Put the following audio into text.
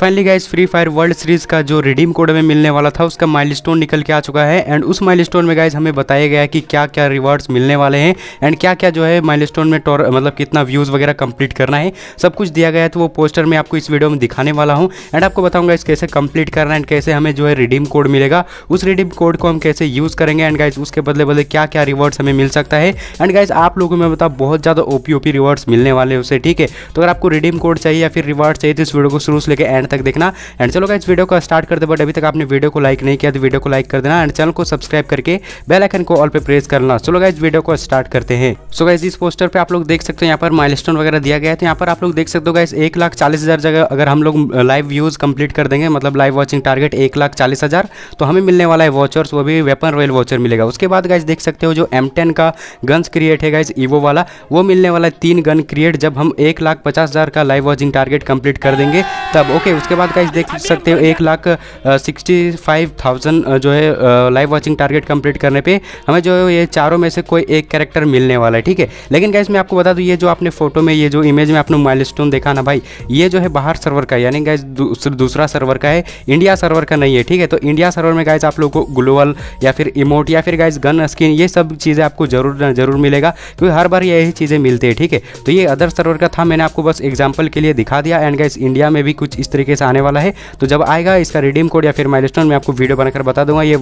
finally guys Free Fire world series का जो redeem code हमें मिलने वाला था उसका माइलस्टोन निकल के आ चुका है एंड उस माइलस्टोन में गाइस हमें बताया गया है कि क्या क्या रिवार्ड्स मिलने वाले हैं एंड क्या क्या जो है माइलस्टोन में टोर मतलब कितना व्यूज़ वगैरह कंप्लीट करना है सब कुछ दिया गया है तो वो पोस्टर में आपको इस वीडियो में दिखाने वाला हूँ एंड आपको बताऊँगा इस कैसे कंप्लीट करना है एंड कैसे हमें जो है रिडीम कोड मिलेगा उस रिडीम कोड को हम कैसे यूज़ करेंगे एंड गाइज उसके बदले बदले क्या क्या रिवॉर्ड्स हमें मिल सकता है एंड गाइज आप लोगों में बता बहुत ज़्यादा ओपी ओपी रिवॉर्ड्स मिलने वाले हैं उसे ठीक है तो अगर आपको रिडीम कोड चाहिए या फिर रिवॉर्ड चाहिए तो इस वीडियो को शुरू से लेकर एंड तक देखना एंड चलो इस वीडियो को स्टार्ट कर दे बट अभी तक आपने वीडियो को लाइक नहीं किया तो वीडियो को लाइक कर देना एंड चैनल को सब्सक्राइब करके बेल आइकन को ऑल पे प्रेस करना चलो इस वीडियो को स्टार्ट करते हैं सो गाइज इस पोस्टर पे आप लोग देख सकते हो यहाँ पर माइलस्टोन वगैरह दिया गया है तो यहाँ पर आप लोग देख सकते हो गाइज एक लाख चालीस हज़ार जगह अगर हम लोग लाइव व्यूज़ कंप्लीट कर देंगे मतलब लाइव वॉचिंग टारगेट एक लाख चालीस हज़ार तो हमें मिलने वाला है वॉचर्स वो भी वेपन रॉयल वॉचर मिलेगा उसके बाद गाइज देख सकते हो जो एम टेन का गन्स क्रिएट है गाइज ईवो वाला वो मिलने वाला है तीन गन क्रिएट जब हम एक लाख पचास हज़ार का लाइव वॉचिंग टारगेट कंप्लीट कर देंगे तब ओके उसके बाद गाइस देख सकते हो एक लाख सिक्सटी फाइव थाउजेंड जो है लाइव वाचिंग टारगेट कंप्लीट करने पे हमें जो है ये चारों में से कोई एक कैरेक्टर मिलने वाला है ठीक है लेकिन गाइस मैं आपको बता दूँ ये जो आपने फोटो में ये जो इमेज में आपने माइल देखा ना भाई ये जो है बाहर सर्वर का यानी गाइज दूसरा सर्वर का है इंडिया सर्वर का नहीं है ठीक है तो इंडिया सर्वर में गाइज आप लोग को ग्लोबल या फिर इमोट या फिर गाइज गन स्किन ये सब चीज़ें आपको जरूर जरूर मिलेगा क्योंकि हर बार यही चीज़ें मिलती है ठीक है तो ये अदर सर्वर का था मैंने आपको बस एग्जाम्पल के लिए दिखा दिया एंड गाइज इंडिया में भी कुछ इस तरीके तरीके से आने वाला है तो जब आएगा इसका रिडीम कोड या फिर माइलस्टोन मैं आपको वीडियो बनाकर बता दूंगा ये